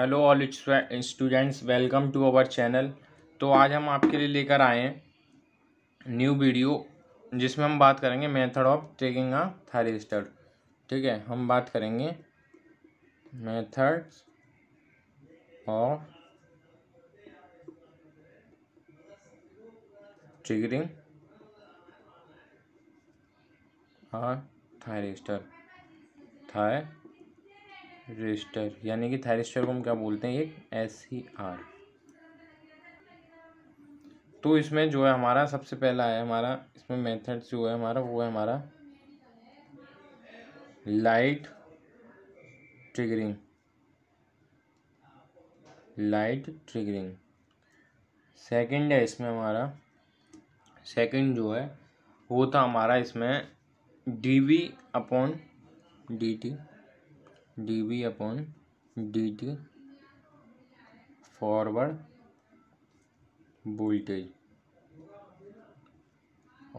hello all students welcome to our channel तो आज हम आपके लिए लेकर आए हैं न्यू वीडियो जिसमें हम बात करेंगे method of taking a thyristor ठीक है हम बात करेंगे मेथड्स ऑफ ट्रिगरिंग थायरिस्टर था रजिस्टर यानी कि थायरिस्टर को हम क्या बोलते हैं एक एस सी आर तो इसमें जो है हमारा सबसे पहला है हमारा इसमें मेथड जो है हमारा वो है हमारा light triggering light triggering second है इसमें हमारा सेकंड जो है वो था हमारा इसमें D V upon D T D B upon D T forward voltage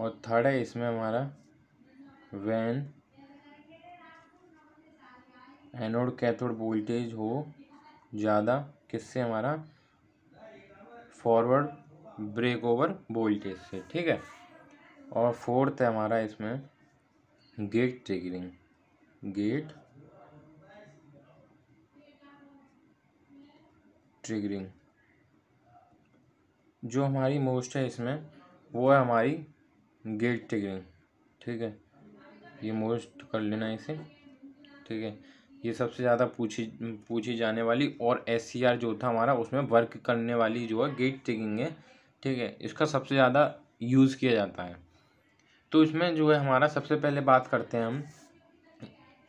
और थर्ड है इसमें हमारा वैन एनोड कैथोड वोल्टेज हो ज़्यादा किससे हमारा फॉरवर्ड ब्रेक ओवर वोल्टेज से ठीक है और फोर्थ है हमारा इसमें गेट ट्रिगरिंग गेट ट्रिगरिंग जो हमारी मोस्ट है इसमें वो है हमारी गेट ट्रिगरिंग ठीक है ये मोस्ट कर लेना इसे ठीक है ये सबसे ज़्यादा पूछी पूछी जाने वाली और एस e जो था हमारा उसमें वर्क करने वाली जो है गेट ट्रिगिंग है ठीक है इसका सबसे ज़्यादा यूज़ किया जाता है तो इसमें जो है हमारा सबसे पहले बात करते हैं हम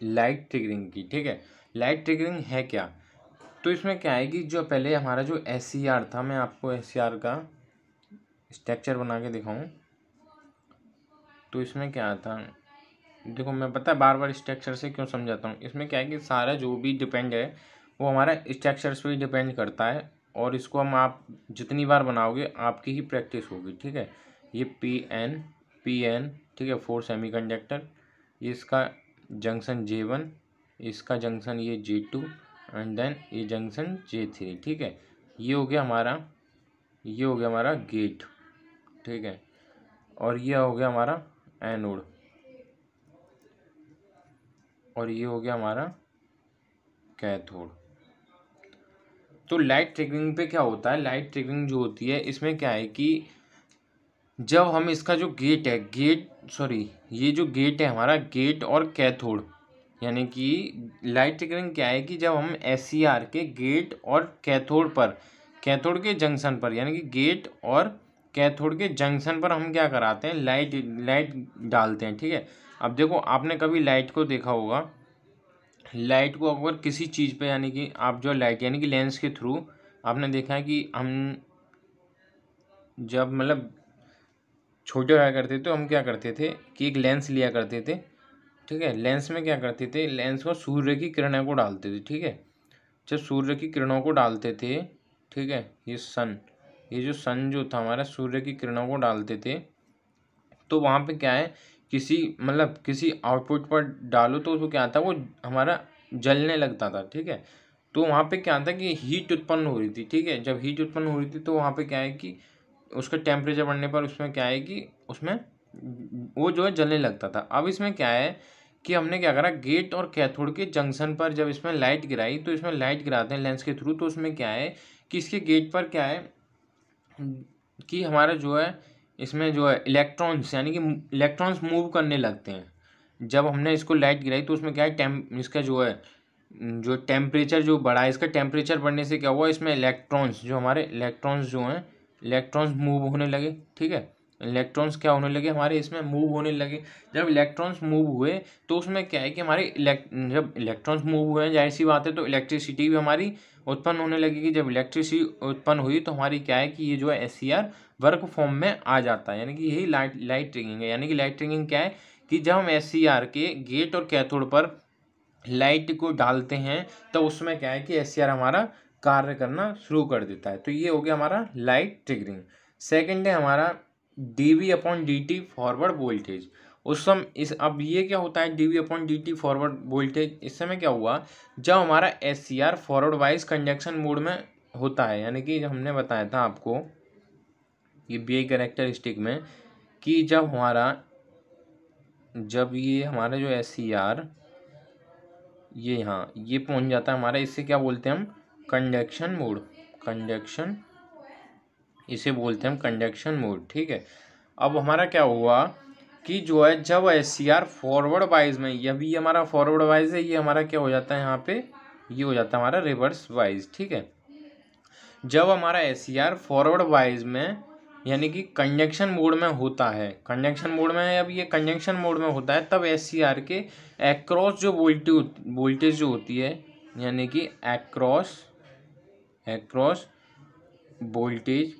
लाइट ट्रिगरिंग की ठीक है लाइट ट्रिगरिंग है क्या तो इसमें क्या है कि जो पहले हमारा जो एस e था मैं आपको एस e का स्ट्रक्चर बना के दिखाऊँ तो इसमें क्या था देखो मैं पता है बार बार स्ट्रक्चर से क्यों समझाता हूँ इसमें क्या है कि सारा जो भी डिपेंड है वो हमारा से पे डिपेंड करता है और इसको हम आप जितनी बार बनाओगे आपकी ही प्रैक्टिस होगी ठीक है ये पी एन पी एन ठीक है फोर सेमी कंडक्टर इसका जंक्शन जे वन इसका जंक्शन ये जे टू एंड देन ये जंक्शन जे थ्री ठीक है ये हो गया हमारा ये हो गया हमारा गेट ठीक है और ये हो गया हमारा एनोड और ये हो गया हमारा कैथोड तो लाइट ट्रिगरिंग पे क्या होता है लाइट ट्रिगरिंग जो होती है इसमें क्या है कि जब हम इसका जो गेट है गेट सॉरी ये जो गेट है हमारा गेट और कैथोड यानी कि लाइट ट्रिगरिंग क्या है कि जब हम एस e के गेट और कैथोड पर कैथोड के जंक्शन पर यानी कि गेट और कैथोड के जंक्शन पर हम क्या कराते हैं लाइट लाइट डालते हैं ठीक है अब देखो आपने कभी लाइट को देखा होगा लाइट को अगर किसी चीज़ पे यानी कि आप जो लाइट यानी कि लेंस के थ्रू आपने देखा है कि हम जब मतलब छोटे रहा करते थे तो हम क्या करते थे कि एक लेंस लिया करते थे ठीक है लेंस में क्या करते थे लेंस को सूर्य की किरणों को डालते थे ठीक है जब सूर्य की किरणों को डालते थे ठीक है ये सन ये जो सन जो था हमारा सूर्य की किरणों को डालते थे तो वहाँ पे क्या है किसी मतलब किसी आउटपुट पर डालो तो उसको क्या था वो हमारा जलने लगता था ठीक है तो वहाँ पे क्या था कि हीट उत्पन्न हो रही थी ठीक है जब हीट उत्पन्न हो रही थी तो वहाँ पे क्या है कि उसका टेम्परेचर बढ़ने पर उसमें क्या है कि उसमें वो जो है जलने लगता था अब इसमें क्या है कि हमने क्या करा गेट और कैथोड के जंक्शन पर जब इसमें लाइट गिराई तो इसमें लाइट गिराते हैं लेंस के थ्रू तो उसमें क्या है कि इसके गेट पर क्या है कि हमारा जो है इसमें जो है इलेक्ट्रॉन्स यानी कि इलेक्ट्रॉन्स मूव करने लगते हैं जब हमने इसको लाइट गिराई तो उसमें क्या है टेम इसका जो है जो टेम्परेचर जो बढ़ा इसका टेम्परेचर बढ़ने से क्या हुआ इसमें इलेक्ट्रॉन्स जो हमारे इलेक्ट्रॉन्स जो हैं इलेक्ट्रॉन्स मूव होने लगे ठीक है इलेक्ट्रॉन्स क्या होने लगे हमारे इसमें मूव होने लगे जब इलेक्ट्रॉन्स मूव हुए तो उसमें क्या है कि हमारे जब इलेक्ट्रॉन्स मूव हुए हैं जाहिर सी बात है तो इलेक्ट्रिसिटी भी हमारी उत्पन्न होने लगेगी जब इलेक्ट्रिसिटी उत्पन्न हुई तो हमारी क्या है कि ये जो है एस वर्क फॉर्म में आ जाता है यानी कि यही लाइट लाइट ट्रिंगिंग है यानी कि लाइट ट्रिंगिंग क्या है कि जब हम एस e के गेट और कैथोड पर लाइट को डालते हैं तो उसमें क्या है कि एस e हमारा कार्य करना शुरू कर देता है तो ये हो गया हमारा लाइट ट्रिगरिंग सेकेंड है हमारा D V upon D T forward voltage उस समय इस अब ये क्या होता है D V upon D T forward voltage इस समय क्या हुआ जब हमारा S C R forward bias conduction mode में होता है यानी कि हमने बताया था आपको ये बी आई कैरेक्टरिस्टिक में कि जब हमारा जब ये हमारा जो एस सी आर ये यहाँ ये पहुँच जाता है हमारा इससे क्या बोलते हैं हम कंडक्शन मोड कंडक्शन इसे बोलते हैं हम कंडक्शन मोड ठीक है अब हमारा क्या हुआ कि जो है जब S C R forward bias में यह भी हमारा फॉरवर्ड वाइज है ये हमारा क्या हो जाता है यहाँ पे ये हो जाता है हमारा रिवर्स वाइज ठीक है जब हमारा S C R forward bias में यानी कि कंजक्शन मोड में होता है कंजक्शन मोड में अब ये कंजक्शन मोड में होता है तब एस सी आर के एक्रॉस जो वोल्टेज वोल्टेज जो होती है यानी कि एक्रॉस एक्रॉस वोल्टेज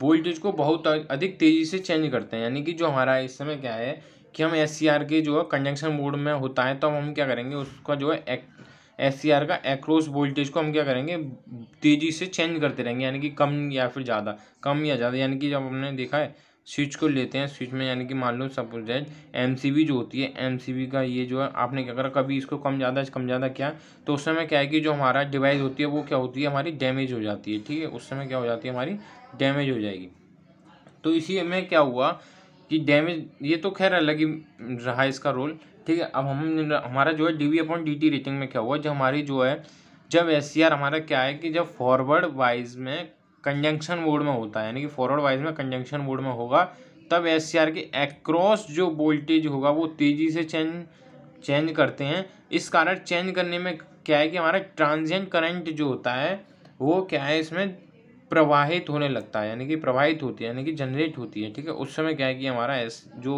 वोल्टेज को बहुत अधिक तेज़ी से चेंज करते हैं यानी कि जो हमारा इस समय क्या है कि हम एस के जो है कंजक्शन मोड में होता है तो हम क्या करेंगे उसका जो है एस का एक्रोस वोल्टेज को हम क्या करेंगे तेज़ी से चेंज करते रहेंगे यानी कि कम या फिर ज़्यादा कम या ज़्यादा यानी कि जब हमने देखा है स्विच को लेते हैं स्विच में यानी कि मान लो सपोज दैट एम जो होती है एम का ये जो है आपने क्या करा कभी इसको कम ज़्यादा कम ज़्यादा किया तो उस समय क्या है कि जो हमारा डिवाइस होती है वो क्या होती है हमारी डैमेज हो जाती है ठीक है उस समय क्या हो जाती है हमारी डैमेज हो जाएगी तो इसी में क्या हुआ कि डैमेज ये तो खैर अलग ही रहा इसका रोल ठीक है अब हम हमारा जो है D V upon D T rating में क्या हुआ जो हमारी जो है जब एस सी आर हमारा क्या है कि जब फॉरवर्ड वाइज में कंजंक्शन बोर्ड में होता है यानी कि फॉरवर्ड वाइज में कंजंक्शन बोर्ड में होगा तब एस सी आर के एक्रॉस जो वोल्टेज होगा वो तेज़ी से चेंज चेंज करते हैं इस कारण चेंज करने में क्या है कि हमारा ट्रांजेंट करंट जो होता है वो क्या है इसमें प्रवाहित होने लगता है यानी कि प्रवाहित होती है यानी कि जनरेट होती है ठीक है उस समय क्या है कि हमारा एस जो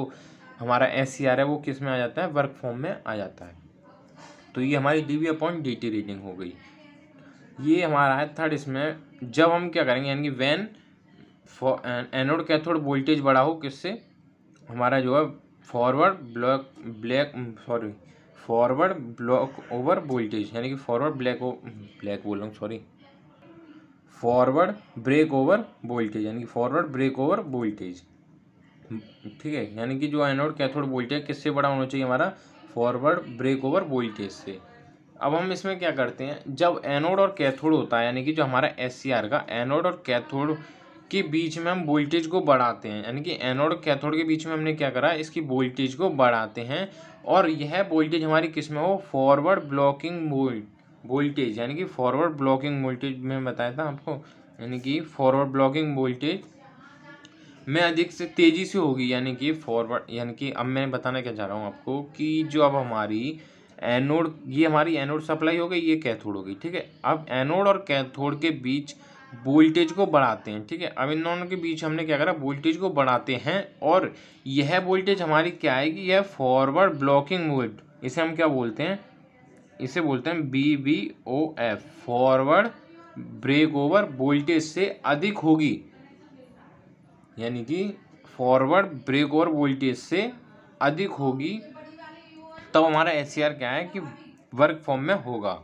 हमारा एस सी आर है वो किस में आ जाता है वर्क फॉर्म में आ जाता है तो ये हमारी D V upon D T reading हो गई ये हमारा है थर्ड इसमें जब हम क्या करेंगे यानी कि वैन एनोड कैथोड वोल्टेज बढ़ा हो किससे हमारा जो है forward block black sorry forward block over voltage यानी कि फॉरवर्ड ब्लैक ब्लैक बोल रहा हूँ sorry forward break over voltage यानी कि फॉरवर्ड ब्रेक ओवर वोल्टेज ठीक है यानी कि जो एनोड कैथोड वोल्टेज किससे बड़ा होना चाहिए हमारा फॉरवर्ड ब्रेक ओवर वोल्टेज से अब हम इसमें क्या करते हैं जब एनोड और कैथोड होता है यानी कि जो हमारा एस का एनोड और कैथोड के बीच में हम वोल्टेज को बढ़ाते हैं यानी कि एनोड और कैथोड के बीच में हमने क्या करा इसकी वोल्टेज को बढ़ाते हैं और यह वोल्टेज हमारी किस में हो फॉरवर्ड ब्लॉकिंग वोल्ट वोल्टेज यानी कि फॉरवर्ड ब्लॉकिंग वोल्टेज में बताया था आपको यानी कि फॉरवर्ड ब्लॉकिंग वोल्टेज में अधिक से तेज़ी से होगी यानी कि फॉरवर्ड यानी कि अब मैं बताना क्या चाह रहा हूँ आपको कि जो अब हमारी एनोड ये हमारी एनोड सप्लाई हो गई ये कैथोड हो गई ठीक है अब एनोड और कैथोड के बीच वोल्टेज को बढ़ाते हैं ठीक है अब इन दोनों के बीच हमने क्या करा वोल्टेज को बढ़ाते हैं और यह वोल्टेज हमारी क्या आएगी यह फॉरवर्ड ब्लॉकिंग वोल्ट इसे हम क्या बोलते हैं इसे बोलते हैं B B O F forward break over voltage से अधिक होगी यानी कि फॉरवर्ड ब्रेक ओवर वोल्टेज से अधिक होगी तब तो हमारा एस क्या है कि वर्क फॉर्म में होगा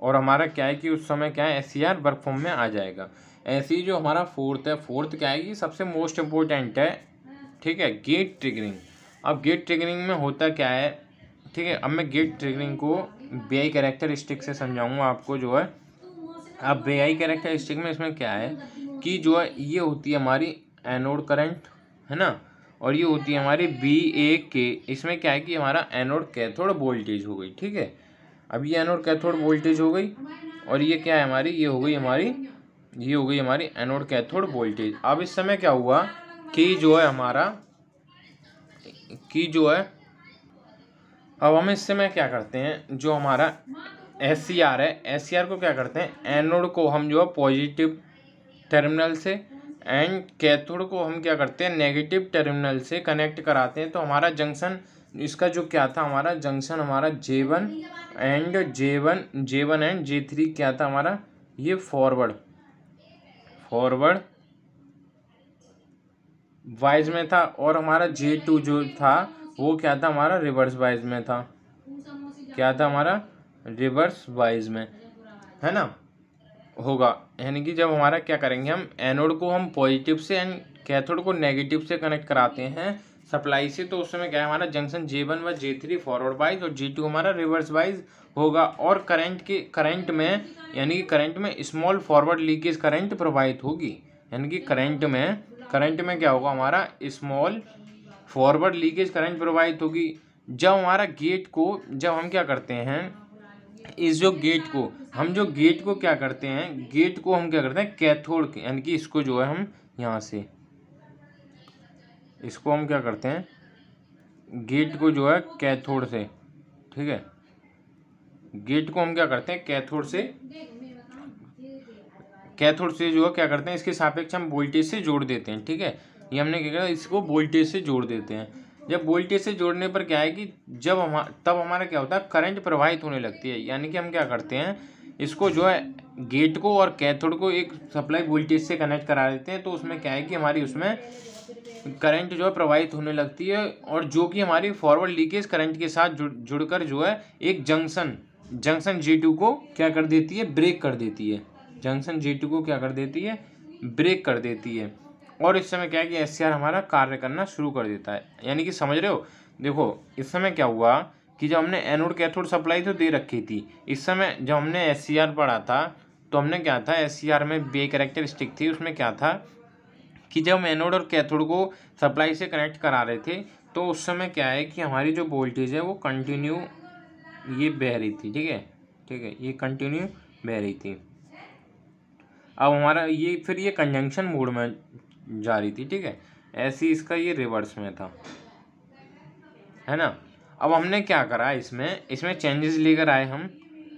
और हमारा क्या है कि उस समय क्या है एस वर्क फॉर्म में आ जाएगा ऐसे ही जो हमारा फोर्थ है फोर्थ क्या है कि सबसे मोस्ट इम्पोर्टेंट है ठीक है गेट ट्रिगरिंग अब गेट ट्रिगरिंग में होता क्या है ठीक है अब मैं गेट ट्रिगरिंग को बी आई करेक्टर स्टिक से समझाऊंगा आपको जो है अब बी आई करेक्टर स्टिक में इसमें क्या है कि जो है ये होती है हमारी एनोड करंट है ना और ये होती है हमारी बी ए के इसमें क्या है कि हमारा एनोड कैथोड वोल्टेज हो गई ठीक है अब ये एनोड कैथोड वोल्टेज हो गई और ये क्या है हमारी ये हो गई हमारी ये हो गई हमारी एनोड कैथोड वोल्टेज अब इस समय क्या हुआ कि जो है हमारा कि जो है अब हम इससे में क्या करते हैं जो हमारा एस सी आर है एस सी आर को क्या करते हैं एनोड को हम जो है पॉजिटिव टर्मिनल से एंड कैथोड को हम क्या करते हैं नेगेटिव टर्मिनल से कनेक्ट कराते हैं तो हमारा जंक्शन इसका जो क्या था हमारा जंक्शन हमारा J one and J one J one and J three क्या था हमारा ये फॉरवर्ड फॉरवर्ड वाइज में था और हमारा जे टू जो था वो क्या था हमारा रिवर्स वाइज में था क्या था हमारा रिवर्स वाइज में है ना होगा यानी कि जब हमारा क्या करेंगे हम एनोड को हम पॉजिटिव से एंड कैथोड को नेगेटिव से कनेक्ट कराते हैं सप्लाई से तो उस समय क्या है हमारा जंक्शन जे वन व जे थ्री फॉरवर्ड वाइज और जे टू हमारा रिवर्स वाइज होगा और करंट के करंट में यानी कि करंट में स्मॉल फॉरवर्ड लीकेज करंट प्रभावित होगी यानी कि करंट में करंट में क्या होगा हमारा स्मॉल फॉरवर्ड लीकेज करंट प्रवाहित होगी जब हमारा गेट को जब हम क्या करते हैं इस जो गेट को हम जो गेट को क्या करते हैं गेट को हम क्या करते हैं कैथोड यानी कि इसको जो है हम यहाँ से इसको हम क्या करते हैं गेट को जो है कैथोड से ठीक है गेट को हम क्या करते हैं कैथोड से कैथोड से जो है क्या करते हैं इसके सापेक्ष हम वोल्टेज से जोड़ देते हैं ठीक है ये हमने क्या किया इसको वोल्टेज से जोड़ देते हैं जब वोल्टेज से जोड़ने पर क्या है कि जब हम तब हमारा क्या होता है करंट प्रवाहित होने लगती है यानी कि हम क्या करते हैं इसको जो है गेट को और कैथोड को एक सप्लाई वोल्टेज से कनेक्ट करा देते हैं तो उसमें क्या है कि हमारी उसमें करंट जो है प्रवाहित होने लगती है और जो कि हमारी फॉरवर्ड लीकेज करंट के साथ जुड़ जुड़कर जो है एक जंक्शन जंक्शन जी टू को क्या कर देती है ब्रेक कर देती है जंक्शन जी टू को क्या कर देती है ब्रेक कर देती है और इस समय क्या है कि एस हमारा कार्य करना शुरू कर देता है यानी कि समझ रहे हो देखो इस समय क्या हुआ कि जब हमने एनोड कैथोड सप्लाई तो दे रखी थी इस समय जब हमने एस पढ़ा था तो हमने क्या था एस में बे करेक्टरिस्टिक थी उसमें क्या था कि जब हम एनोड और कैथोड को सप्लाई से कनेक्ट करा रहे थे तो उस समय क्या है कि हमारी जो वोल्टेज है वो कंटिन्यू ये बह रही थी ठीक है ठीक है ये कंटिन्यू बह रही थी अब हमारा ये फिर ये कंजंक्शन मोड में जा रही थी ठीक है ऐसे ही इसका ये रिवर्स में था है ना अब हमने क्या करा इसमें इसमें चेंजेस लेकर आए हम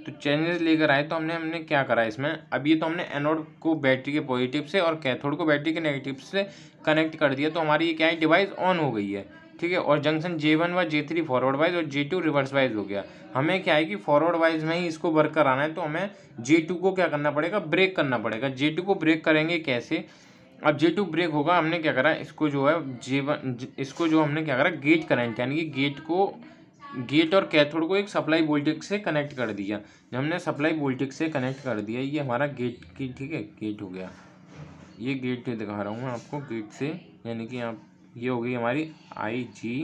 तो चेंजेस लेकर आए तो हमने हमने क्या करा इसमें अब ये तो हमने एनोड को बैटरी के पॉजिटिव से और कैथोड को बैटरी के नेगेटिव से कनेक्ट कर दिया तो हमारी ये क्या है डिवाइस ऑन हो गई है ठीक है और जंक्शन जे वन व जे थ्री फॉरवर्ड वाइज और जे टू रिवर्स वाइज हो गया हमें क्या है कि फॉरवर्ड वाइज में ही इसको वर्क कराना है तो हमें जे टू को क्या करना पड़ेगा ब्रेक करना पड़ेगा जे टू को ब्रेक करेंगे कैसे अब जे टू ब्रेक होगा हमने क्या करा इसको जो है जे वन इसको जो हमने क्या करा गेट करंट यानी कि गेट को गेट और कैथोड को एक सप्लाई वोल्टेज से कनेक्ट कर दिया हमने सप्लाई वोल्टेज से कनेक्ट कर दिया ये हमारा गेट की ठीक है गेट हो गया ये गेट दिखा रहा हूँ मैं आपको गेट से यानी कि आप ये हो गई हमारी आई जी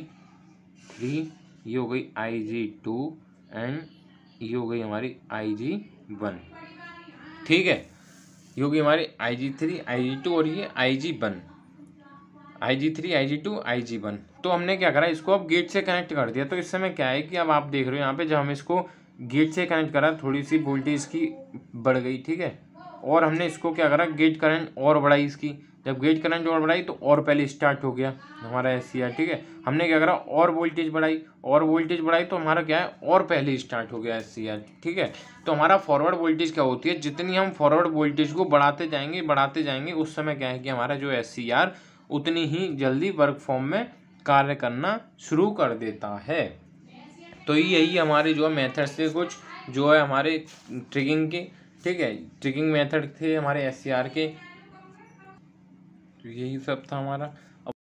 थ्री ये हो गई आई जी टू एंड ये हो गई हमारी आई जी वन ठीक है ये होगी हमारी आई G three I G two और ये I G one I G three I G two I G one तो हमने क्या करा इसको अब गेट से कनेक्ट कर दिया तो इस समय क्या है कि अब आप देख रहे हो यहाँ पे जब हम इसको गेट से कनेक्ट करा थोड़ी सी वोल्टेज की बढ़ गई ठीक है और हमने इसको क्या करा गेट करंट और बढ़ाई इसकी जब गेट करंट और बढ़ाई तो और पहले स्टार्ट हो गया हमारा एस ठीक है हमने क्या करा और वोल्टेज बढ़ाई और वोल्टेज बढ़ाई तो हमारा क्या है और पहले स्टार्ट हो गया एस ठीक है तो हमारा फॉरवर्ड वोल्टेज क्या होती है जितनी हम फॉरवर्ड वोल्टेज को बढ़ाते जाएंगे बढ़ाते जाएंगे उस समय क्या है कि हमारा जो एस उतनी ही जल्दी वर्क फॉर्म में कार्य करना शुरू कर देता है तो यही हमारे जो है मेथड्स थे कुछ जो है हमारे ट्रिगिंग के ठीक है ट्रिकिंग मेथड थे हमारे एस के तो यही सब था हमारा